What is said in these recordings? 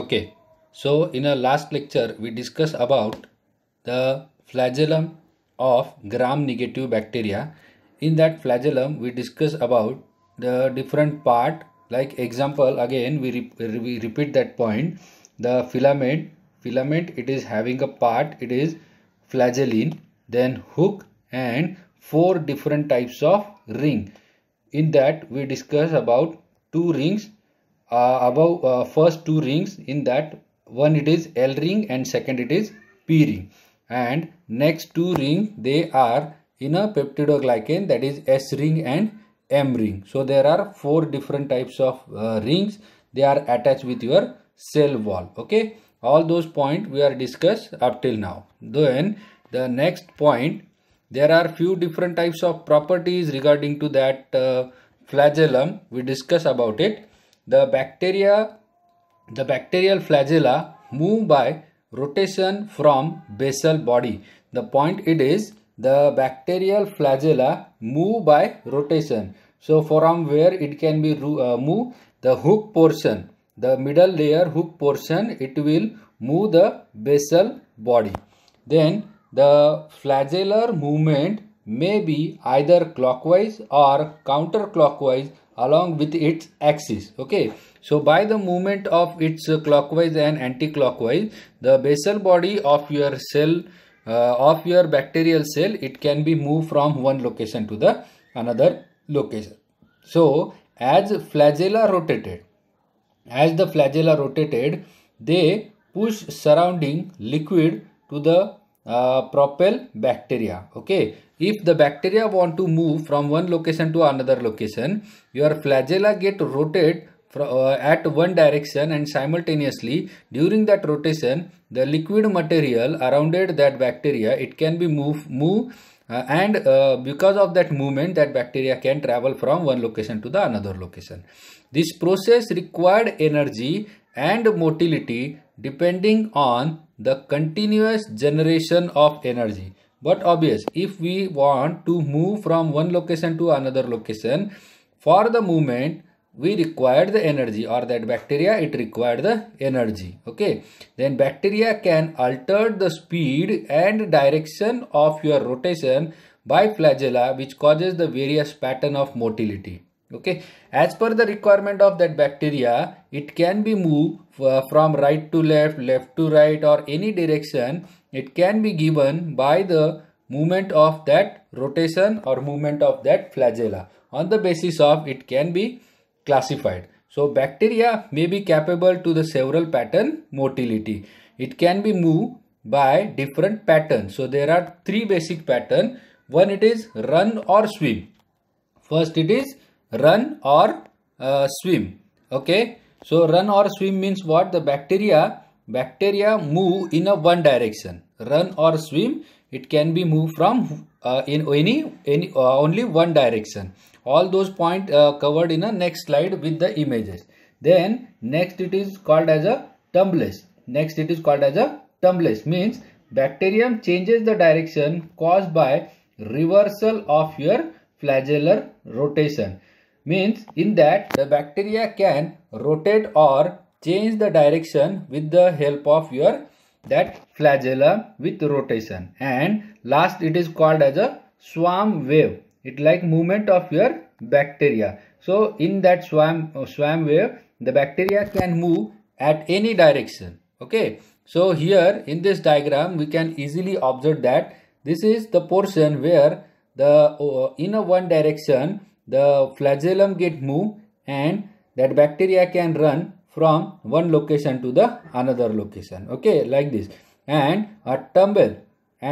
Okay, so in our last lecture, we discussed about the flagellum of gram-negative bacteria. In that flagellum, we discussed about the different part. Like example, again, we, re we repeat that point. The filament, filament, it is having a part, it is flagellin, then hook and four different types of ring. In that, we discuss about two rings uh, above uh, first two rings in that one it is L ring and second it is P ring and next two ring they are in a peptidoglycan that is S ring and M ring. So there are four different types of uh, rings they are attached with your cell wall okay. All those point we are discussed up till now. Then the next point there are few different types of properties regarding to that uh, flagellum we discuss about it the bacteria, the bacterial flagella move by rotation from basal body. The point it is the bacterial flagella move by rotation. So from where it can be uh, move the hook portion, the middle layer hook portion, it will move the basal body. Then the flagellar movement may be either clockwise or counterclockwise along with its axis okay so by the movement of its clockwise and anti-clockwise the basal body of your cell uh, of your bacterial cell it can be moved from one location to the another location so as flagella rotated as the flagella rotated they push surrounding liquid to the uh, propel bacteria okay if the bacteria want to move from one location to another location, your flagella get rotated uh, at one direction and simultaneously during that rotation the liquid material around that bacteria it can be move move uh, and uh, because of that movement that bacteria can travel from one location to the another location this process required energy and motility depending on the continuous generation of energy but obvious if we want to move from one location to another location for the movement we require the energy or that bacteria it require the energy okay then bacteria can alter the speed and direction of your rotation by flagella which causes the various pattern of motility okay as per the requirement of that bacteria it can be moved uh, from right to left left to right or any direction it can be given by the movement of that rotation or movement of that flagella. On the basis of it can be classified. So bacteria may be capable to the several pattern motility. It can be moved by different patterns. So there are three basic pattern. One it is run or swim. First it is run or uh, swim. Okay. So run or swim means what? The bacteria Bacteria move in a one direction, run or swim. It can be moved from uh, in any, any uh, only one direction. All those point uh, covered in a next slide with the images. Then next it is called as a tumblage. Next it is called as a tumblage means bacterium changes the direction caused by reversal of your flagellar rotation means in that the bacteria can rotate or change the direction with the help of your that flagella with rotation and last it is called as a swarm wave it like movement of your bacteria so in that swarm uh, swarm wave the bacteria can move at any direction okay so here in this diagram we can easily observe that this is the portion where the uh, in a one direction the flagellum get move and that bacteria can run from one location to the another location okay like this and a tumble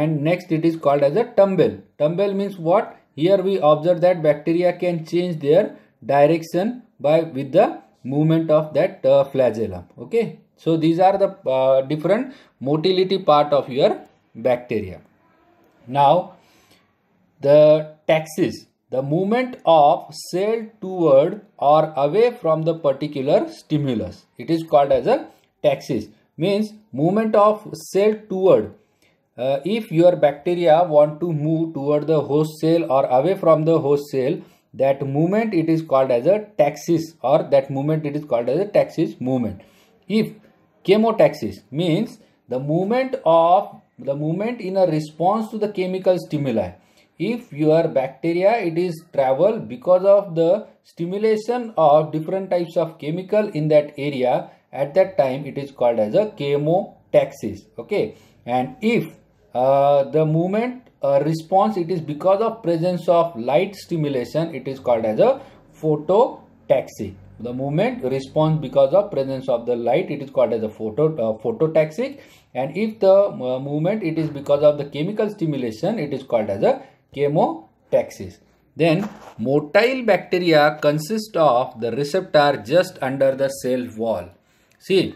and next it is called as a tumble tumble means what here we observe that bacteria can change their direction by with the movement of that uh, flagellum okay so these are the uh, different motility part of your bacteria now the taxis the movement of cell toward or away from the particular stimulus. It is called as a taxis means movement of cell toward. Uh, if your bacteria want to move toward the host cell or away from the host cell, that movement it is called as a taxis or that movement it is called as a taxis movement. If chemotaxis means the movement of the movement in a response to the chemical stimuli if your bacteria it is travel because of the stimulation of different types of chemical in that area at that time it is called as a chemotaxis okay and if uh, the movement uh, response it is because of presence of light stimulation it is called as a phototaxis the movement response because of presence of the light it is called as a photo uh, and if the uh, movement it is because of the chemical stimulation it is called as a chemotaxis. Then motile bacteria consist of the receptor just under the cell wall. See,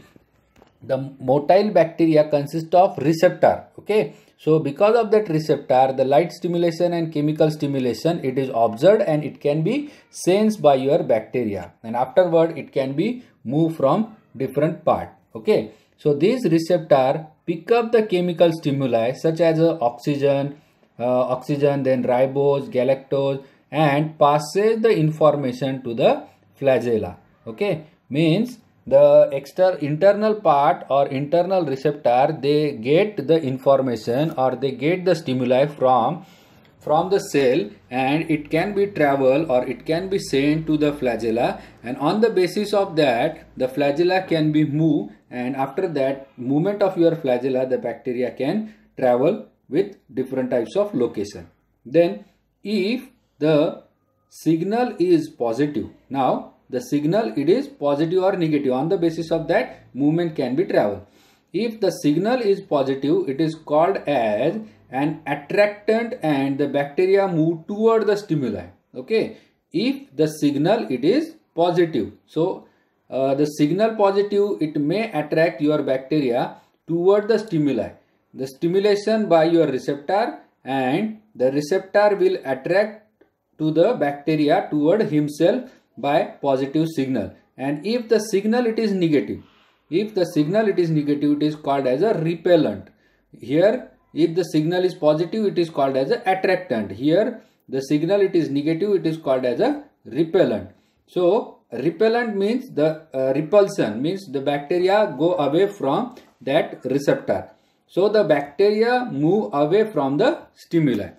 the motile bacteria consist of receptor, okay. So because of that receptor, the light stimulation and chemical stimulation, it is observed and it can be sensed by your bacteria. And afterward, it can be moved from different part, okay. So these receptor pick up the chemical stimuli such as oxygen, uh, oxygen, then ribose, galactose and passes the information to the flagella. Okay, means the external internal part or internal receptor they get the information or they get the stimuli from from the cell and it can be travel or it can be sent to the flagella and on the basis of that the flagella can be moved and after that movement of your flagella the bacteria can travel with different types of location. Then if the signal is positive, now the signal it is positive or negative on the basis of that movement can be traveled. If the signal is positive, it is called as an attractant and the bacteria move toward the stimuli. Okay. If the signal it is positive, so uh, the signal positive, it may attract your bacteria toward the stimuli the stimulation by your receptor and the receptor will attract to the bacteria toward himself by positive signal and if the signal it is negative if the signal it is negative it is called as a repellent here if the signal is positive it is called as a attractant here the signal it is negative it is called as a repellent so repellent means the uh, repulsion means the bacteria go away from that receptor so the bacteria move away from the stimuli.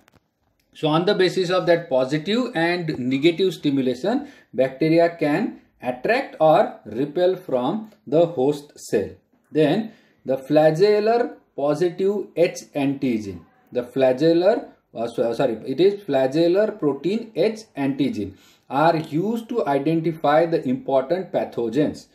So on the basis of that positive and negative stimulation, bacteria can attract or repel from the host cell. Then the flagellar positive H antigen. The flagellar, uh, uh sorry, it is flagellar protein H antigen are used to identify the important pathogens.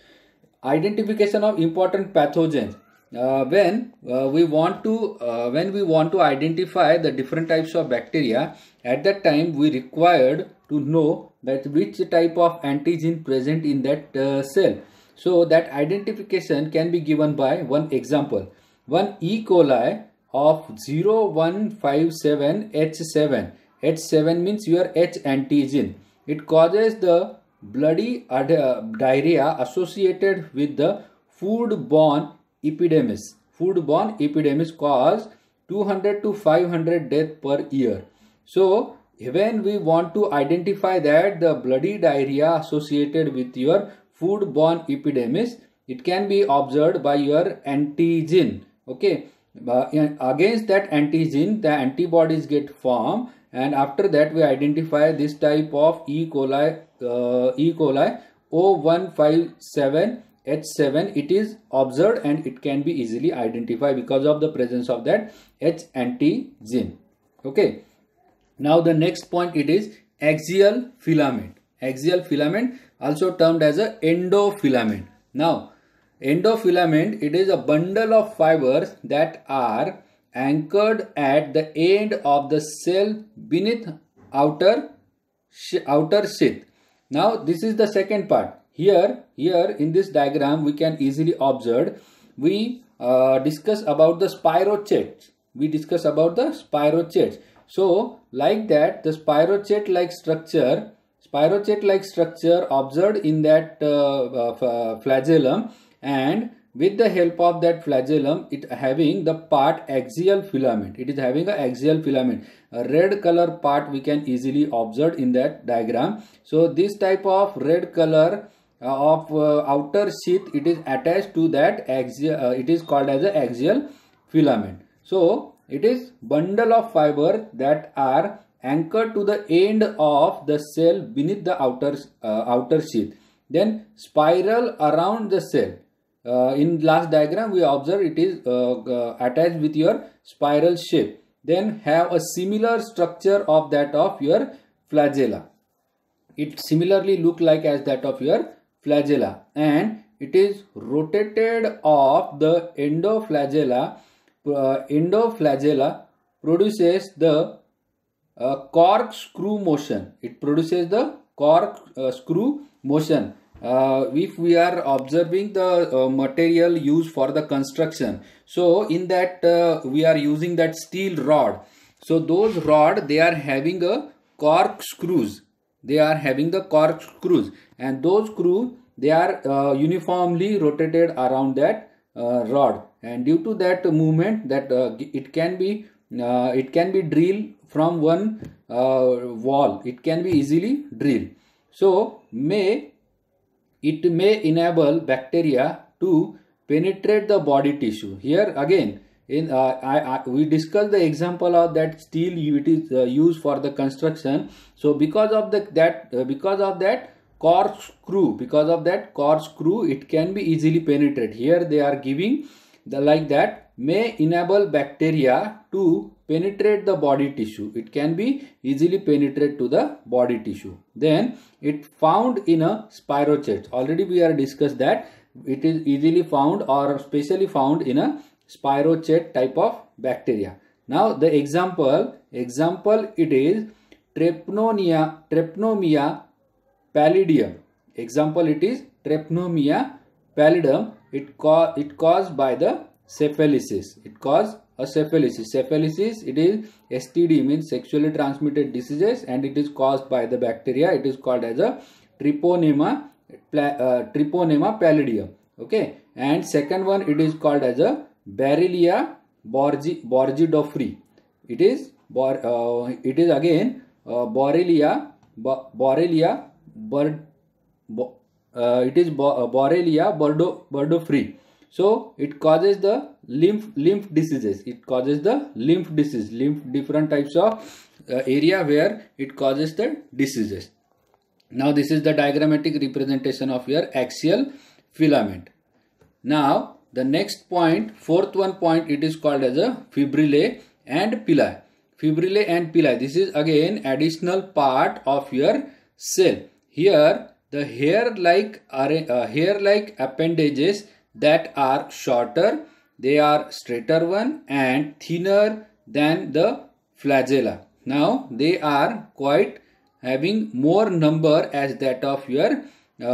Identification of important pathogens uh, when uh, we want to uh, when we want to identify the different types of bacteria at that time we required to know that which type of antigen present in that uh, cell so that identification can be given by one example one e coli of 0157 h7 h7 means your h antigen it causes the bloody diarrhea associated with the food-borne epidemics. Foodborne epidemics cause 200 to 500 death per year. So when we want to identify that the bloody diarrhea associated with your foodborne epidemics, it can be observed by your antigen. Okay. Uh, against that antigen, the antibodies get formed and after that we identify this type of E. coli, uh, E. coli 0 0157 H7 it is observed and it can be easily identified because of the presence of that H antigen. Okay. Now the next point it is axial filament. Axial filament also termed as a endofilament. Now endofilament it is a bundle of fibers that are anchored at the end of the cell beneath outer outer sheath. Now this is the second part here here in this diagram we can easily observe we uh, discuss about the spirochet. we discuss about the spirochet. so like that the spirochet like structure spirochet like structure observed in that uh, uh, uh, flagellum and with the help of that flagellum it having the part axial filament it is having a axial filament a red color part we can easily observe in that diagram so this type of red color uh, of uh, outer sheath it is attached to that axial uh, it is called as the axial filament so it is bundle of fiber that are anchored to the end of the cell beneath the outer outer sheath then spiral around the cell uh, in last diagram we observe it is uh, uh, attached with your spiral shape then have a similar structure of that of your flagella it similarly look like as that of your flagella and it is rotated off the endoflagella. Uh, endoflagella produces the uh, corkscrew motion. It produces the corkscrew uh, motion. Uh, if we are observing the uh, material used for the construction. So in that uh, we are using that steel rod. So those rod they are having a corkscrews they are having the screws, and those screw they are uh, uniformly rotated around that uh, rod and due to that movement that uh, it can be uh, it can be drilled from one uh, wall it can be easily drilled so may it may enable bacteria to penetrate the body tissue here again in uh, I, I, we discussed the example of that steel it is uh, used for the construction so because of the that uh, because of that corkscrew because of that corkscrew it can be easily penetrated here they are giving the like that may enable bacteria to penetrate the body tissue it can be easily penetrate to the body tissue then it found in a spirochete already we are discussed that it is easily found or specially found in a spirochete type of bacteria. Now the example, example it is Trepnonia, Trepnomia pallidum. Example it is Trepnomia pallidum. It, co it caused by the cephalisis. It caused a cephalisis. Cephalisis it is STD means sexually transmitted diseases and it is caused by the bacteria. It is called as a Treponema, uh, Treponema Okay and second one it is called as a Barrelia borgidoferi. It is bor, uh, it is again uh, Borrelia bo, Borrelia bird. Bo, uh, it is bo, uh, Borrelia birdo burdoferi. So it causes the lymph lymph diseases. It causes the lymph disease. Lymph different types of uh, area where it causes the diseases. Now this is the diagrammatic representation of your axial filament. Now the next point, fourth one point, it is called as a fibrillae and pili. Fibrillae and pili. This is again additional part of your cell. Here, the hair-like uh, hair-like appendages that are shorter, they are straighter one and thinner than the flagella. Now, they are quite having more number as that of your uh,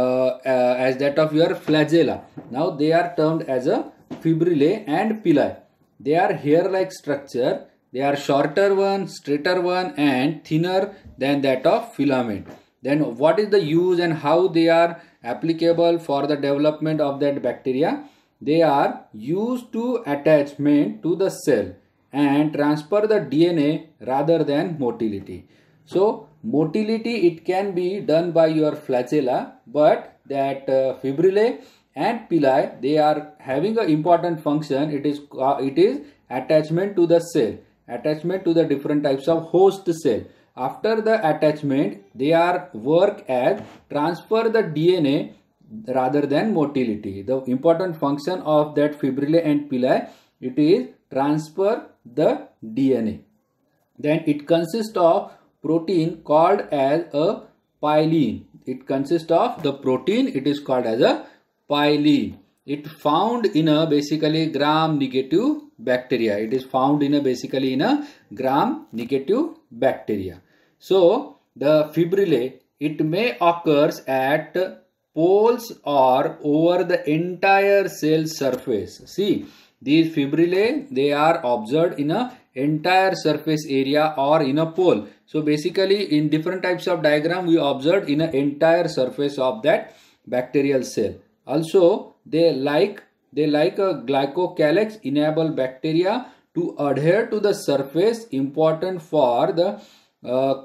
uh, as that of your flagella. Now they are termed as a fibrillae and pili. They are hair-like structure. They are shorter one, straighter one and thinner than that of filament. Then what is the use and how they are applicable for the development of that bacteria? They are used to attachment to the cell and transfer the DNA rather than motility. So motility it can be done by your flagella but that uh, fibrillae and pili they are having an important function it is uh, it is attachment to the cell attachment to the different types of host cell after the attachment they are work as transfer the dna rather than motility the important function of that fibrillae and pili it is transfer the dna then it consists of protein called as a pyline it consists of the protein. It is called as a pili. It found in a basically gram negative bacteria. It is found in a basically in a gram negative bacteria. So the fibrillae it may occurs at poles or over the entire cell surface. See these fibrillae they are observed in a entire surface area or in a pole. So basically in different types of diagram we observed in an entire surface of that bacterial cell. Also they like they like a glycocalyx enable bacteria to adhere to the surface important for the uh,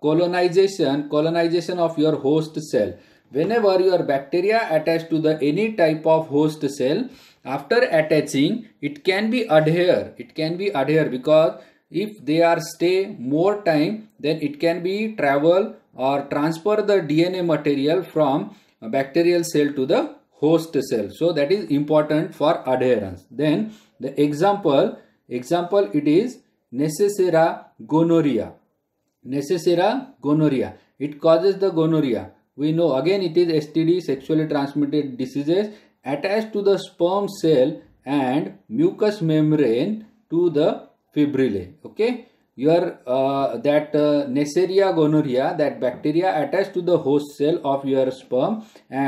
colonization colonization of your host cell Whenever your bacteria attach to the any type of host cell, after attaching, it can be adhere. It can be adhere because if they are stay more time, then it can be travel or transfer the DNA material from bacterial cell to the host cell. So that is important for adherence. Then the example, example it is Necessera gonorrhea. Necessera gonorrhea. It causes the gonorrhea we know again it is STD sexually transmitted diseases attached to the sperm cell and mucous membrane to the fibrillae okay your uh, that uh, Neisseria gonorrhea that bacteria attached to the host cell of your sperm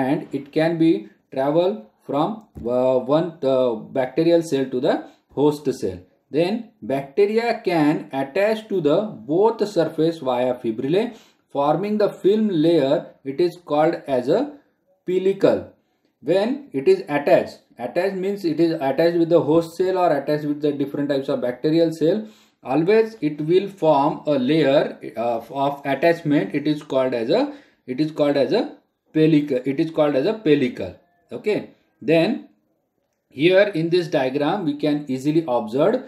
and it can be travel from uh, one uh, bacterial cell to the host cell then bacteria can attach to the both surface via fibrillae forming the film layer it is called as a pellicle when it is attached attached means it is attached with the host cell or attached with the different types of bacterial cell always it will form a layer of, uh, of attachment it is called as a it is called as a pellicle it is called as a pellicle okay then here in this diagram we can easily observe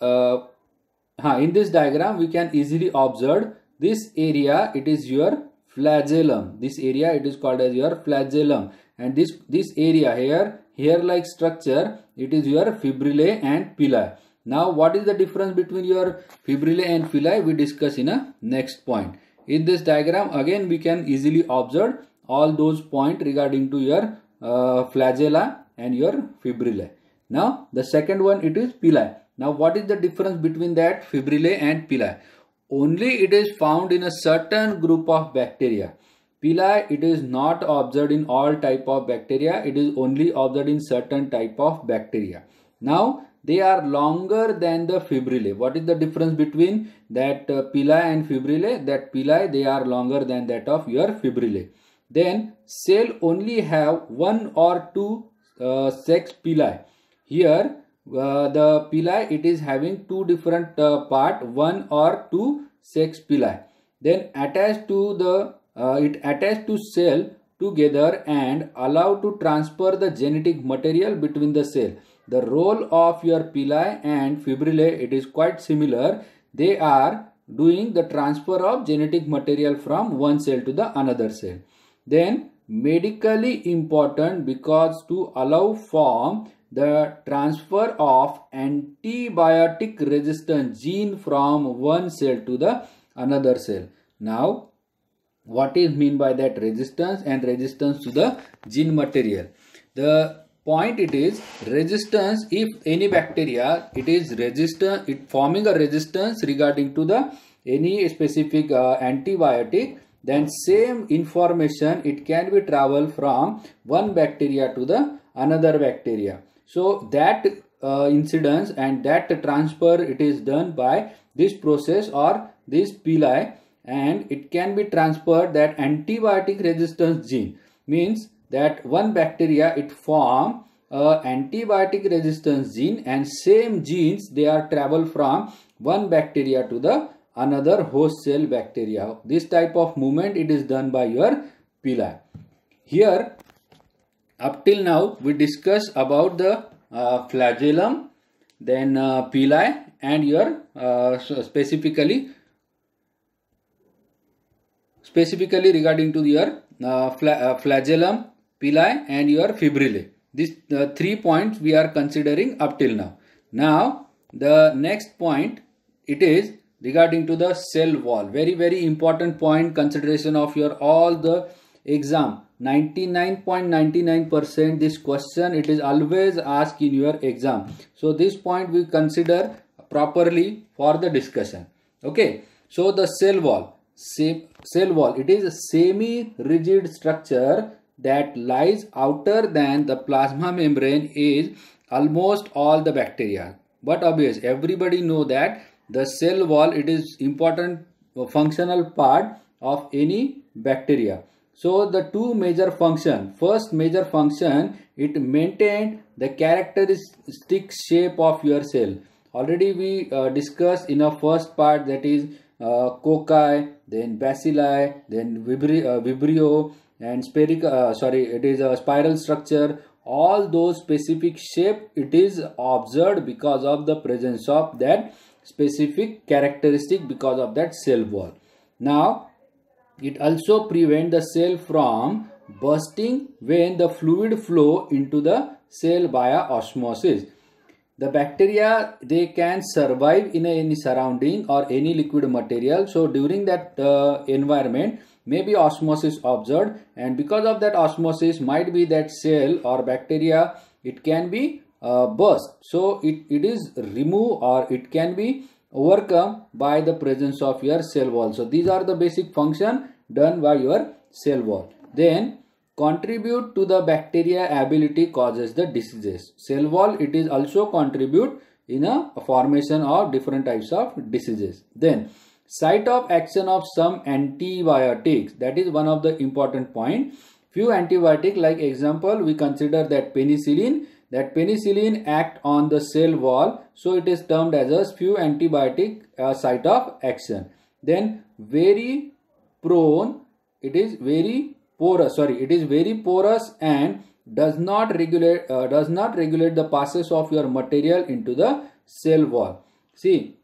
uh, in this diagram we can easily observe this area it is your flagellum this area it is called as your flagellum and this this area here hair like structure it is your fibrillae and pili now what is the difference between your fibrillae and pili we discuss in a next point in this diagram again we can easily observe all those point regarding to your uh, flagella and your fibrillae now the second one it is pili now what is the difference between that fibrillae and pili only it is found in a certain group of bacteria. Pili, it is not observed in all type of bacteria. It is only observed in certain type of bacteria. Now, they are longer than the fibrillae. What is the difference between that uh, pili and fibrillae? That pili, they are longer than that of your fibrillae. Then, cell only have one or two uh, sex pili. Here, uh, the pili it is having two different uh, part one or two sex pili then attached to the uh, it attached to cell together and allow to transfer the genetic material between the cell the role of your pili and fibrillae it is quite similar they are doing the transfer of genetic material from one cell to the another cell then medically important because to allow form the transfer of antibiotic resistant gene from one cell to the another cell. Now, what is mean by that resistance and resistance to the gene material? The point it is resistance if any bacteria it is resistant it forming a resistance regarding to the any specific uh, antibiotic then same information it can be travel from one bacteria to the another bacteria so that uh, incidence and that transfer it is done by this process or this pili and it can be transferred that antibiotic resistance gene means that one bacteria it form a uh, antibiotic resistance gene and same genes they are travel from one bacteria to the another host cell bacteria this type of movement it is done by your pili here up till now we discuss about the uh, flagellum, then uh, pili and your uh, specifically specifically regarding to your uh, fla uh, flagellum, pili and your fibrillae. These three points we are considering up till now. Now the next point it is regarding to the cell wall. Very very important point consideration of your all the exam 99.99% this question it is always asked in your exam so this point we consider properly for the discussion okay so the cell wall cell wall it is a semi rigid structure that lies outer than the plasma membrane is almost all the bacteria but obvious everybody know that the cell wall it is important uh, functional part of any bacteria so the two major function, first major function, it maintain the characteristic shape of your cell. Already we uh, discussed in our first part that is uh, cocci, then bacilli, then vibri uh, vibrio and spherical, uh, sorry, it is a spiral structure. All those specific shape, it is observed because of the presence of that specific characteristic because of that cell wall. Now, it also prevents the cell from bursting when the fluid flow into the cell via osmosis. The bacteria, they can survive in any surrounding or any liquid material. So during that uh, environment, maybe osmosis observed and because of that osmosis might be that cell or bacteria, it can be uh, burst. So it, it is removed or it can be overcome by the presence of your cell wall. So these are the basic function done by your cell wall. Then contribute to the bacteria ability causes the diseases. Cell wall it is also contribute in a formation of different types of diseases. Then site of action of some antibiotics that is one of the important point. Few antibiotic like example we consider that penicillin that penicillin act on the cell wall so it is termed as a few antibiotic uh, site of action then very prone it is very porous sorry it is very porous and does not regulate uh, does not regulate the passes of your material into the cell wall see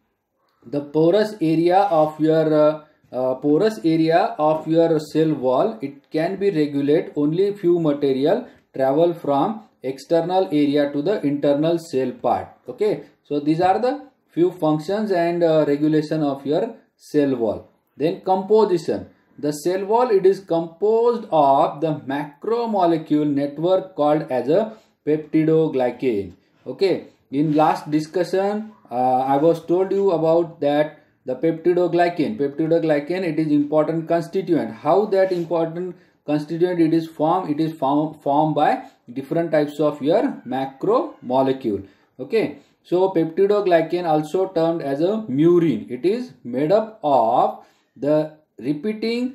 the porous area of your uh, uh, porous area of your cell wall it can be regulate only few material travel from external area to the internal cell part okay so these are the few functions and uh, regulation of your cell wall then composition the cell wall it is composed of the macromolecule network called as a peptidoglycan okay in last discussion uh, i was told you about that the peptidoglycan peptidoglycan it is important constituent how that important constituent it is formed it is form, formed by different types of your macromolecule okay so peptidoglycan also termed as a murine it is made up of the repeating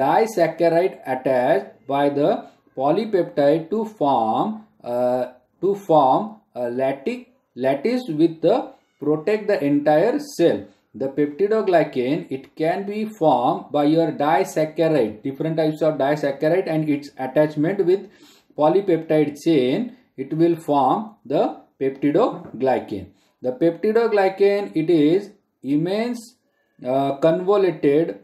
disaccharide attached by the polypeptide to form uh, to form a lattice lattice with the protect the entire cell the peptidoglycan, it can be formed by your disaccharide, different types of disaccharide and its attachment with polypeptide chain, it will form the peptidoglycan. The peptidoglycan, it is immense uh, convoluted,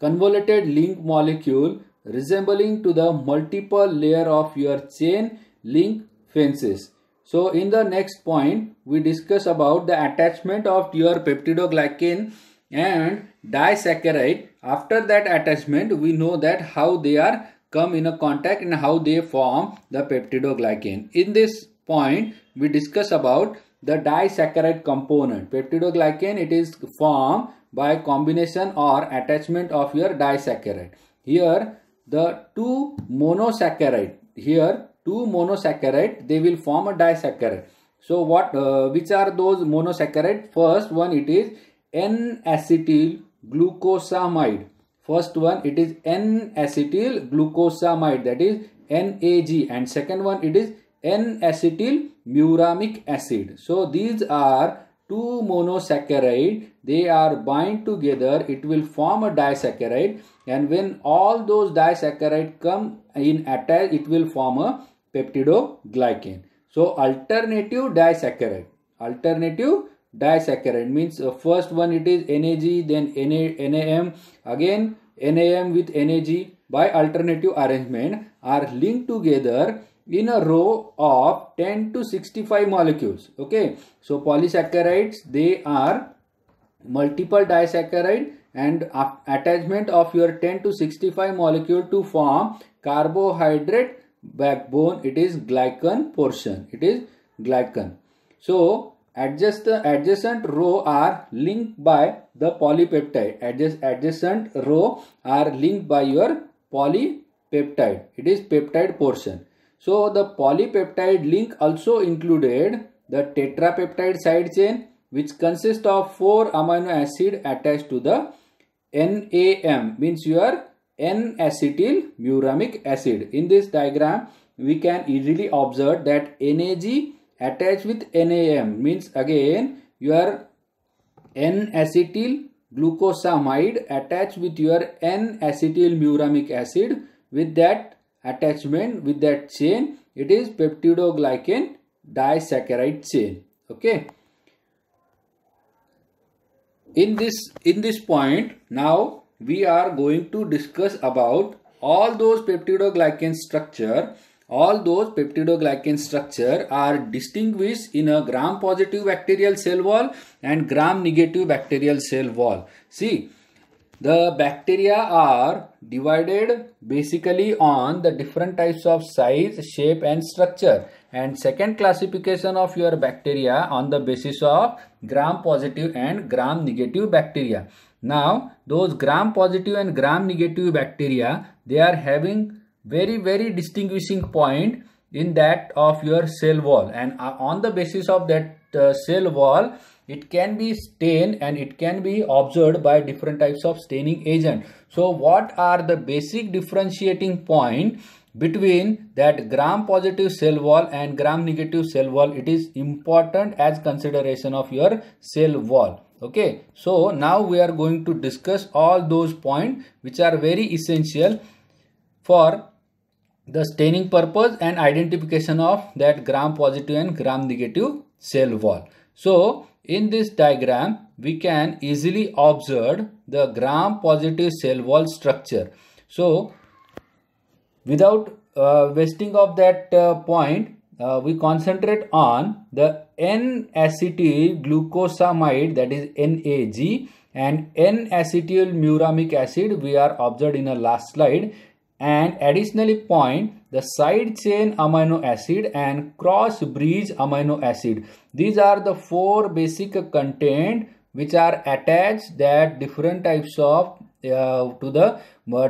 convoluted link molecule resembling to the multiple layer of your chain link fences. So in the next point, we discuss about the attachment of your peptidoglycan and disaccharide. After that attachment, we know that how they are come in a contact and how they form the peptidoglycan. In this point, we discuss about the disaccharide component. Peptidoglycan, it is formed by combination or attachment of your disaccharide. Here, the two monosaccharide. Here, two monosaccharide they will form a disaccharide so what uh, which are those monosaccharide first one it is n acetyl glucosamide first one it is n acetyl glucosamide that is NAG and second one it is N acetyl muramic acid. So these are two monosaccharide they are bind together it will form a disaccharide and when all those disaccharide come in attach it will form a peptidoglycan. So alternative disaccharide. Alternative disaccharide means uh, first one it is NAG then NA, NAM again NAM with NAG by alternative arrangement are linked together in a row of 10 to 65 molecules okay so polysaccharides they are multiple disaccharide and attachment of your 10 to 65 molecule to form carbohydrate backbone it is glycan portion it is glycan so adjust the adjacent row are linked by the polypeptide Adjust, adjacent row are linked by your polypeptide it is peptide portion so the polypeptide link also included the tetrapeptide side chain which consists of four amino acid attached to the NAM means your N-acetyl muramic acid. In this diagram, we can easily observe that NAG attached with NAM means again your N-acetyl glucosamine attached with your N-acetyl muramic acid with that attachment with that chain it is peptidoglycan disaccharide chain okay in this in this point now we are going to discuss about all those peptidoglycan structure all those peptidoglycan structure are distinguished in a gram positive bacterial cell wall and gram negative bacterial cell wall see the bacteria are divided basically on the different types of size shape and structure and second classification of your bacteria on the basis of gram positive and gram negative bacteria now those gram positive and gram negative bacteria, they are having very very distinguishing point in that of your cell wall and uh, on the basis of that uh, cell wall it can be stained and it can be observed by different types of staining agent. So what are the basic differentiating point between that gram positive cell wall and gram negative cell wall? It is important as consideration of your cell wall okay so now we are going to discuss all those points which are very essential for the staining purpose and identification of that gram positive and gram negative cell wall so in this diagram we can easily observe the gram positive cell wall structure so without uh, wasting of that uh, point uh, we concentrate on the N-acetyl glucosamide that is NAG and N-acetyl muramic acid we are observed in the last slide and additionally point the side chain amino acid and cross bridge amino acid. These are the four basic content which are attached that different types of uh, to the uh,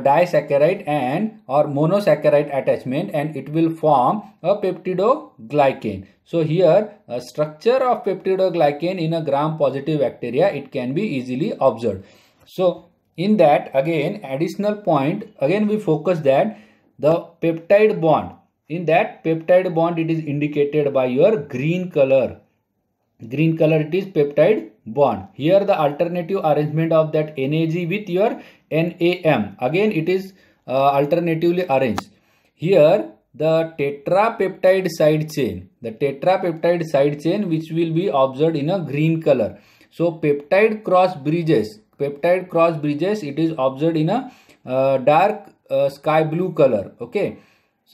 disaccharide and or monosaccharide attachment and it will form a peptidoglycan. So here a structure of peptidoglycan in a gram positive bacteria it can be easily observed. So in that again additional point again we focus that the peptide bond in that peptide bond it is indicated by your green color green color it is peptide bond. Here the alternative arrangement of that NAG with your NAM. Again it is uh, alternatively arranged. Here the tetrapeptide side chain. The tetrapeptide side chain which will be observed in a green color. So peptide cross bridges. Peptide cross bridges it is observed in a uh, dark uh, sky blue color. Okay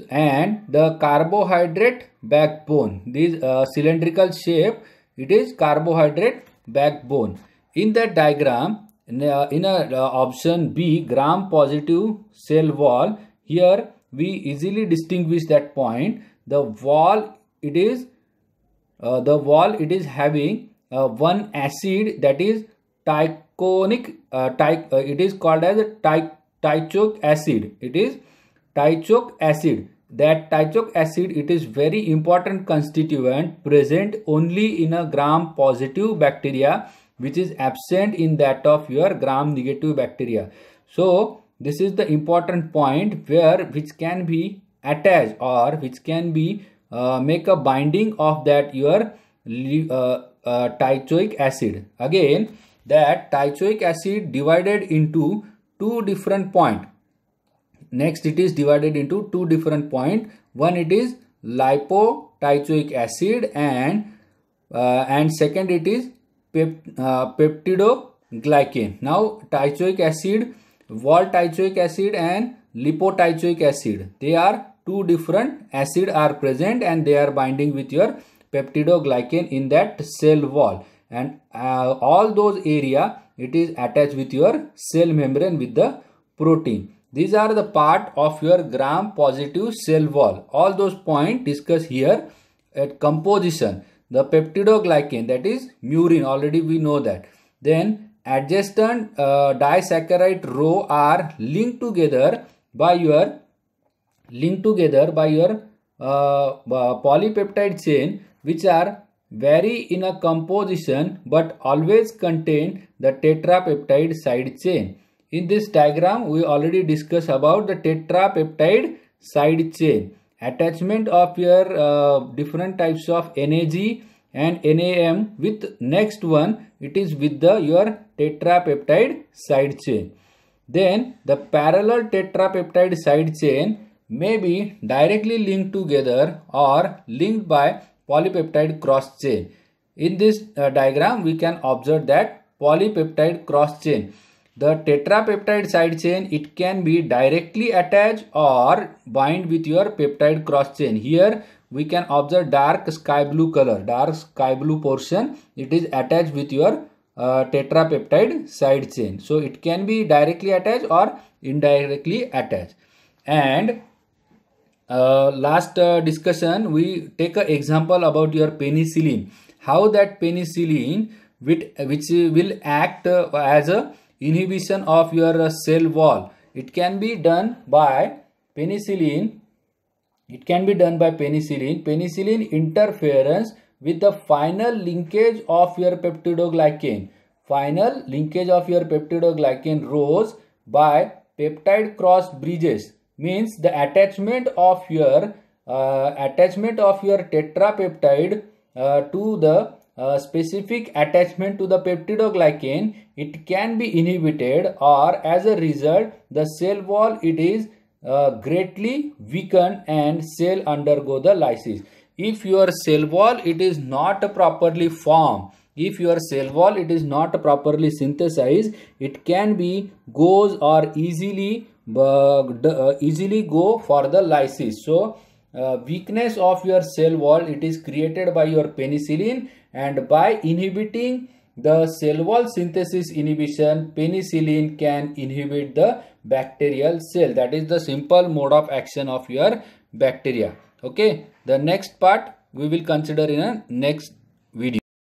and the carbohydrate backbone this uh, cylindrical shape it is carbohydrate backbone. In that diagram, in, a, in a, uh, option B, gram-positive cell wall, here we easily distinguish that point. The wall, it is, uh, the wall, it is having uh, one acid that is tyconic, uh, ty uh, it is called as a ty tychoic acid. It is tychoic acid that tychoic acid it is very important constituent present only in a gram positive bacteria which is absent in that of your gram negative bacteria so this is the important point where which can be attached or which can be uh, make a binding of that your uh, uh, tychoic acid again that tychoic acid divided into two different point Next it is divided into two different point. One it is lipotychoic acid and uh, and second it is pep uh, peptidoglycan. Now tychoic acid, wall tychoic acid and lipotychoic acid. They are two different acid are present and they are binding with your peptidoglycan in that cell wall and uh, all those area it is attached with your cell membrane with the protein these are the part of your gram-positive cell wall. All those points discussed here at composition. The peptidoglycan that is murine already we know that. Then adjacent uh, disaccharide row are linked together by your linked together by your uh, uh, polypeptide chain which are vary in a composition but always contain the tetrapeptide side chain. In this diagram, we already discussed about the tetrapeptide side chain. Attachment of your uh, different types of NAG and NAM with next one, it is with the your tetrapeptide side chain. Then the parallel tetrapeptide side chain may be directly linked together or linked by polypeptide cross chain. In this uh, diagram, we can observe that polypeptide cross chain the tetrapeptide side chain it can be directly attached or bind with your peptide cross chain here we can observe dark sky blue color dark sky blue portion it is attached with your uh, tetrapeptide side chain so it can be directly attached or indirectly attached and uh, last uh, discussion we take an example about your penicillin how that penicillin which, which will act uh, as a inhibition of your cell wall it can be done by penicillin it can be done by penicillin penicillin interference with the final linkage of your peptidoglycan final linkage of your peptidoglycan rose by peptide cross bridges means the attachment of your uh, attachment of your tetrapeptide uh, to the a specific attachment to the peptidoglycan, it can be inhibited or as a result, the cell wall it is uh, greatly weakened and cell undergo the lysis. If your cell wall it is not properly formed, if your cell wall it is not properly synthesized, it can be goes or easily uh, uh easily go for the lysis. So uh, weakness of your cell wall it is created by your penicillin and by inhibiting the cell wall synthesis inhibition penicillin can inhibit the bacterial cell that is the simple mode of action of your bacteria okay the next part we will consider in a next video